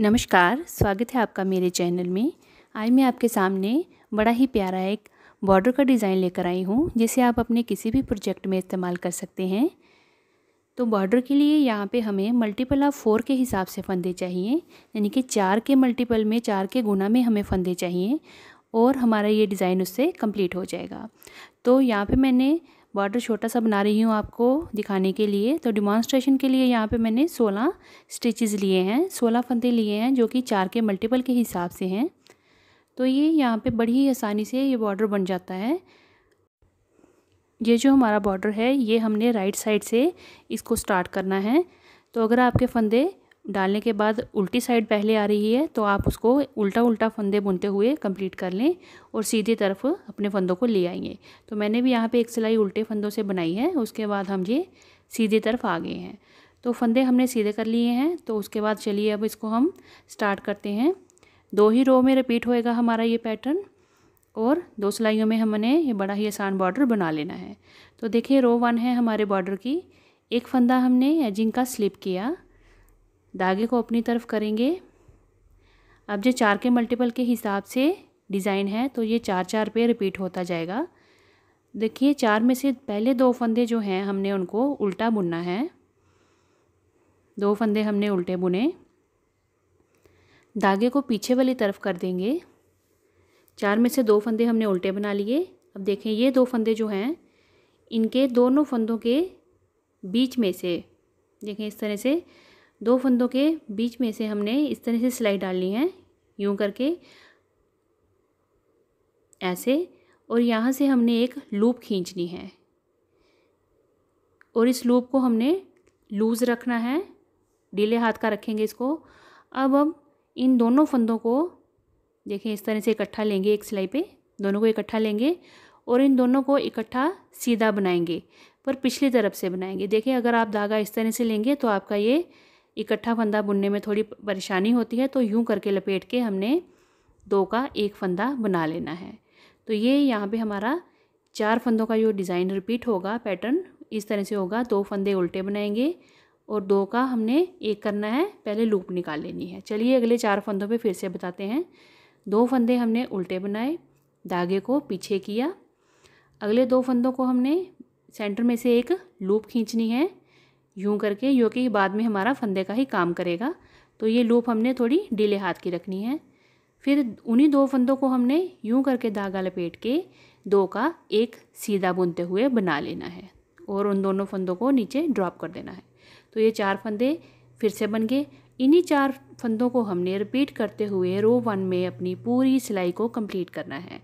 नमस्कार स्वागत है आपका मेरे चैनल में आज मैं आपके सामने बड़ा ही प्यारा एक बॉर्डर का डिज़ाइन लेकर आई हूँ जिसे आप अपने किसी भी प्रोजेक्ट में इस्तेमाल कर सकते हैं तो बॉर्डर के लिए यहाँ पे हमें मल्टीपल ऑफ फोर के हिसाब से फंदे चाहिए यानी कि चार के मल्टीपल में चार के गुना में हमें फंदे चाहिए और हमारा ये डिज़ाइन उससे कम्प्लीट हो जाएगा तो यहाँ पर मैंने बॉर्डर छोटा सा बना रही हूँ आपको दिखाने के लिए तो डिमॉन्स्ट्रेशन के लिए यहाँ पे मैंने 16 स्टिचेस लिए हैं 16 फंदे लिए हैं जो कि चार के मल्टीपल के हिसाब से हैं तो ये यहाँ पे बड़ी ही आसानी से ये बॉर्डर बन जाता है ये जो हमारा बॉर्डर है ये हमने राइट साइड से इसको स्टार्ट करना है तो अगर आपके फंदे डालने के बाद उल्टी साइड पहले आ रही है तो आप उसको उल्टा उल्टा फंदे बुनते हुए कंप्लीट कर लें और सीधी तरफ अपने फंदों को ले आएंगे तो मैंने भी यहाँ पे एक सिलाई उल्टे फंदों से बनाई है उसके बाद हम ये सीधी तरफ आ गए हैं तो फंदे हमने सीधे कर लिए हैं तो उसके बाद चलिए अब इसको हम स्टार्ट करते हैं दो ही रो में रिपीट होएगा हमारा ये पैटर्न और दो सिलाइयों में हमने ये बड़ा ही आसान बॉर्डर बना लेना है तो देखिए रो वन है हमारे बॉर्डर की एक फंदा हमने एजिंग का स्लिप किया धागे को अपनी तरफ करेंगे अब जो चार के मल्टीपल के हिसाब से डिज़ाइन है तो ये चार चार पे रिपीट होता जाएगा देखिए चार में से पहले दो फंदे जो हैं हमने उनको उल्टा बुनना है दो फंदे हमने उल्टे बुने धागे को पीछे वाली तरफ कर देंगे चार में से दो फंदे हमने उल्टे बना लिए अब देखें ये दो फंदे जो हैं इनके दोनों फंदों के बीच में से देखें इस तरह से दो फंदों के बीच में से हमने इस तरह से सिलाई डालनी है यूं करके ऐसे और यहाँ से हमने एक लूप खींचनी है और इस लूप को हमने लूज़ रखना है ढीले हाथ का रखेंगे इसको अब हम इन दोनों फंदों को देखें इस तरह से इकट्ठा लेंगे एक सिलाई पे दोनों को इकट्ठा लेंगे और इन दोनों को इकट्ठा सीधा बनाएंगे पर पिछली तरफ से बनाएंगे देखें अगर आप धागा इस तरह से लेंगे तो आपका ये इकट्ठा फंदा बुनने में थोड़ी परेशानी होती है तो यूँ करके लपेट के हमने दो का एक फंदा बना लेना है तो ये यहाँ पे हमारा चार फंदों का जो डिज़ाइन रिपीट होगा पैटर्न इस तरह से होगा दो फंदे उल्टे बनाएंगे और दो का हमने एक करना है पहले लूप निकाल लेनी है चलिए अगले चार फंदों पे फिर से बताते हैं दो फंदे हमने उल्टे बनाए धागे को पीछे किया अगले दो फंदों को हमने सेंटर में से एक लूप खींचनी है यूँ करके यो कि बाद में हमारा फंदे का ही काम करेगा तो ये लूप हमने थोड़ी डीले हाथ की रखनी है फिर उन्हीं दो फंदों को हमने यूँ करके धागा लपेट के दो का एक सीधा बुनते हुए बना लेना है और उन दोनों फंदों को नीचे ड्रॉप कर देना है तो ये चार फंदे फिर से बन गए इन्हीं चार फंदों को हमने रिपीट करते हुए रो वन में अपनी पूरी सिलाई को कंप्लीट करना है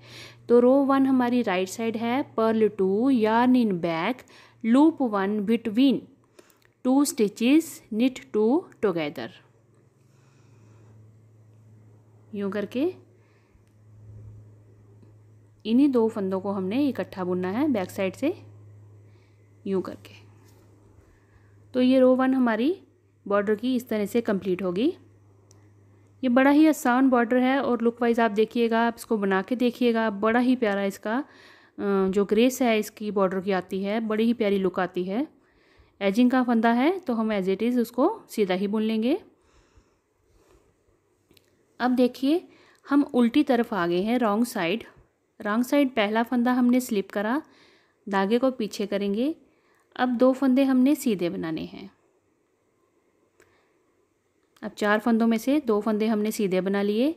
तो रो वन हमारी राइट साइड है purl two yarn in back loop one between two stitches knit two together यूँ करके इन्हीं दो फंदों को हमने इकट्ठा बुनना है बैक साइड से यूँ करके तो ये रो वन हमारी बॉर्डर की इस तरह से कंप्लीट होगी ये बड़ा ही आसान बॉर्डर है और लुक वाइज आप देखिएगा आप इसको बना के देखिएगा बड़ा ही प्यारा इसका जो ग्रेस है इसकी बॉर्डर की आती है बड़ी ही प्यारी लुक आती है एजिंग का फंदा है तो हम एज इट इज़ उसको सीधा ही बुन लेंगे अब देखिए हम उल्टी तरफ आ गए हैं रॉन्ग साइड रॉन्ग साइड पहला फंदा हमने स्लिप करा धागे को पीछे करेंगे अब दो फंदे हमने सीधे बनाने हैं अब चार फंदों में से दो फंदे हमने सीधे बना लिए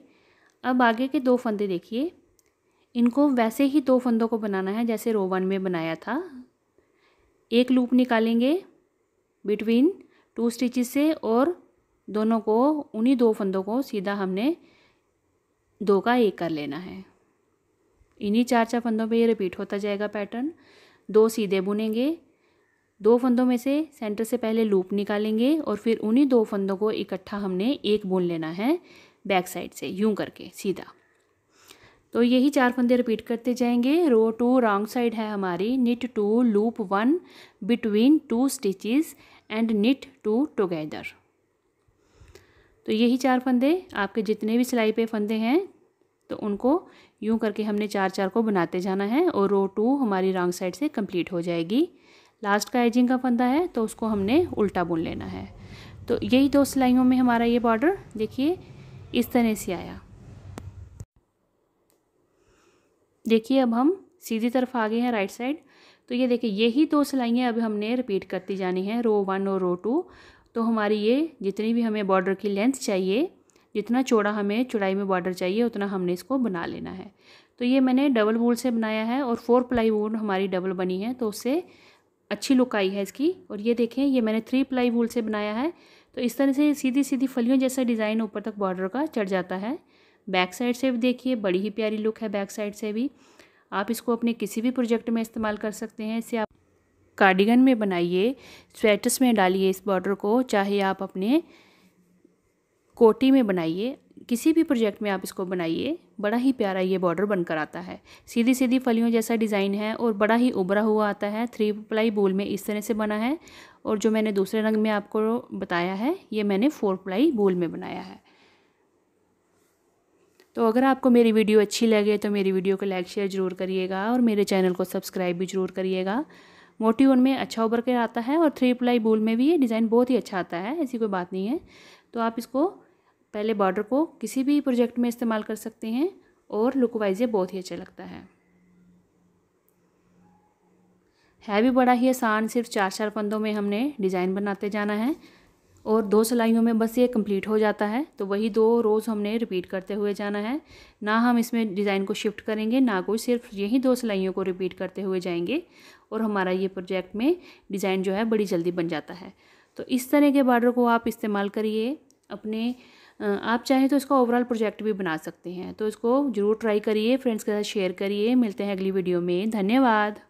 अब आगे के दो फंदे देखिए इनको वैसे ही दो फंदों को बनाना है जैसे रो वन में बनाया था एक लूप निकालेंगे बिटवीन टू स्टिचेस से और दोनों को उन्हीं दो फंदों को सीधा हमने दो का एक कर लेना है इन्हीं चार चार फंदों पे ये रिपीट होता जाएगा पैटर्न दो सीधे बुनेंगे दो फंदों में से सेंटर से पहले लूप निकालेंगे और फिर उन्हीं दो फंदों को इकट्ठा हमने एक बुन लेना है बैक साइड से यूं करके सीधा तो यही चार फंदे रिपीट करते जाएंगे रो टू रॉन्ग साइड है हमारी knit two loop one between two stitches and knit two together तो यही चार फंदे आपके जितने भी सिलाई पे फंदे हैं तो उनको यूं करके हमने चार चार को बनाते जाना है और रो टू हमारी रॉन्ग साइड से कंप्लीट हो जाएगी लास्ट का एजिंग का फंदा है तो उसको हमने उल्टा बुन लेना है तो यही दो सिलाइयों में हमारा ये बॉर्डर देखिए इस तरह से आया देखिए अब हम सीधी तरफ आ गए हैं राइट साइड तो ये देखिए यही दो सिलाइयाँ अब हमने रिपीट करती जानी है रो वन और रो टू तो हमारी ये जितनी भी हमें बॉर्डर की लेंथ चाहिए जितना चौड़ा हमें चौड़ाई में बॉर्डर चाहिए उतना हमने इसको बना लेना है तो ये मैंने डबल वूल से बनाया है और फोर प्लाई वूल हमारी डबल बनी है तो उससे अच्छी लुक आई है इसकी और ये देखें ये मैंने थ्री प्लाई वूल से बनाया है तो इस तरह से सीधी सीधी फलियों जैसा डिज़ाइन ऊपर तक बॉर्डर का चढ़ जाता है बैक साइड से भी देखिए बड़ी ही प्यारी लुक है बैक साइड से भी आप इसको अपने किसी भी प्रोजेक्ट में इस्तेमाल कर सकते हैं इसे आप कार्डिगन में बनाइए स्वेटर्स में डालिए इस बॉर्डर को चाहे आप अपने कोटी में बनाइए किसी भी प्रोजेक्ट में आप इसको बनाइए बड़ा ही प्यारा ये बॉर्डर बनकर आता है सीधी सीधी फलियों जैसा डिज़ाइन है और बड़ा ही उभरा हुआ आता है थ्री प्लाई बोल में इस तरह से बना है और जो मैंने दूसरे रंग में आपको बताया है ये मैंने फोर प्लाई बोल में बनाया है तो अगर आपको मेरी वीडियो अच्छी लगे तो मेरी वीडियो को लाइक शेयर ज़रूर करिएगा और मेरे चैनल को सब्सक्राइब भी ज़रूर करिएगा मोटी ऊन में अच्छा उभर कर आता है और थ्री प्लाई बूल में भी ये डिज़ाइन बहुत ही अच्छा आता है ऐसी कोई बात नहीं है तो आप इसको पहले बॉर्डर को किसी भी प्रोजेक्ट में इस्तेमाल कर सकते हैं और लुक वाइज ये बहुत ही अच्छा लगता है है भी बड़ा ही आसान सिर्फ चार चार फंदों में हमने डिज़ाइन बनाते जाना है और दो सिलाइयों में बस ये कंप्लीट हो जाता है तो वही दो रोज़ हमने रिपीट करते हुए जाना है ना हम इसमें डिज़ाइन को शिफ्ट करेंगे ना कोई सिर्फ यही दो सिलाइयों को रिपीट करते हुए जाएंगे और हमारा ये प्रोजेक्ट में डिज़ाइन जो है बड़ी जल्दी बन जाता है तो इस तरह के बॉर्डर को आप इस्तेमाल करिए अपने आप चाहें तो इसका ओवरऑल प्रोजेक्ट भी बना सकते हैं तो इसको ज़रूर ट्राई करिए फ्रेंड्स के साथ शेयर करिए मिलते हैं अगली वीडियो में धन्यवाद